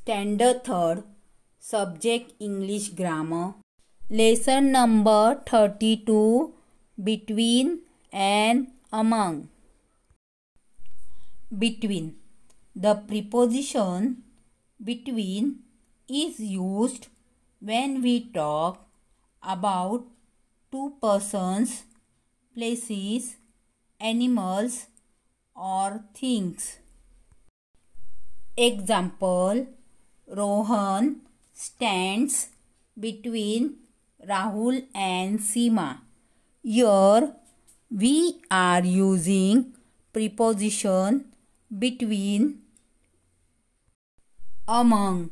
Standard third subject English grammar lesson number thirty-two between and among between the preposition between is used when we talk about two persons places animals or things example Rohan stands between Rahul and Seema. Here we are using preposition between among.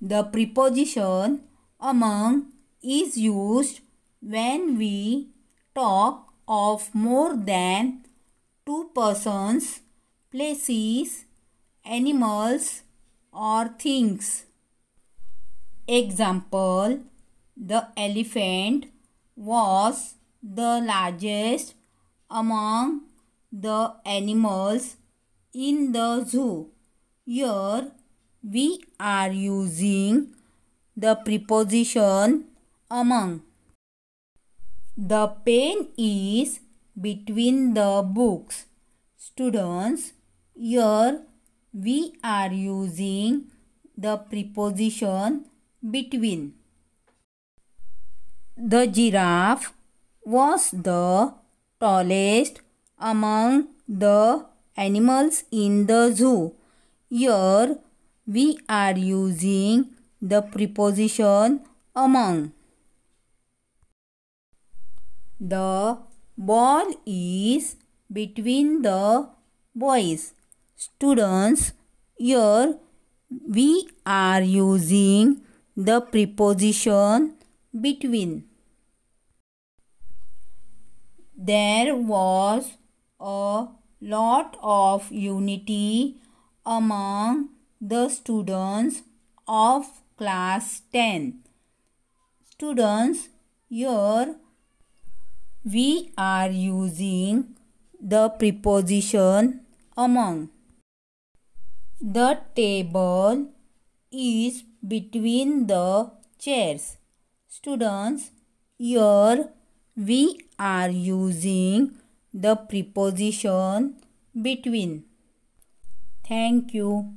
The preposition among is used when we talk of more than two persons, places, animals, or things. Example The elephant was the largest among the animals in the zoo. Here we are using the preposition among. The pen is between the books. Students, here we are using the preposition between. The giraffe was the tallest among the animals in the zoo. Here we are using the preposition among. The ball is between the boys. Students, here we are using the preposition between. There was a lot of unity among the students of class 10. Students, here we are using the preposition among. The table is between the chairs. Students, here we are using the preposition between. Thank you.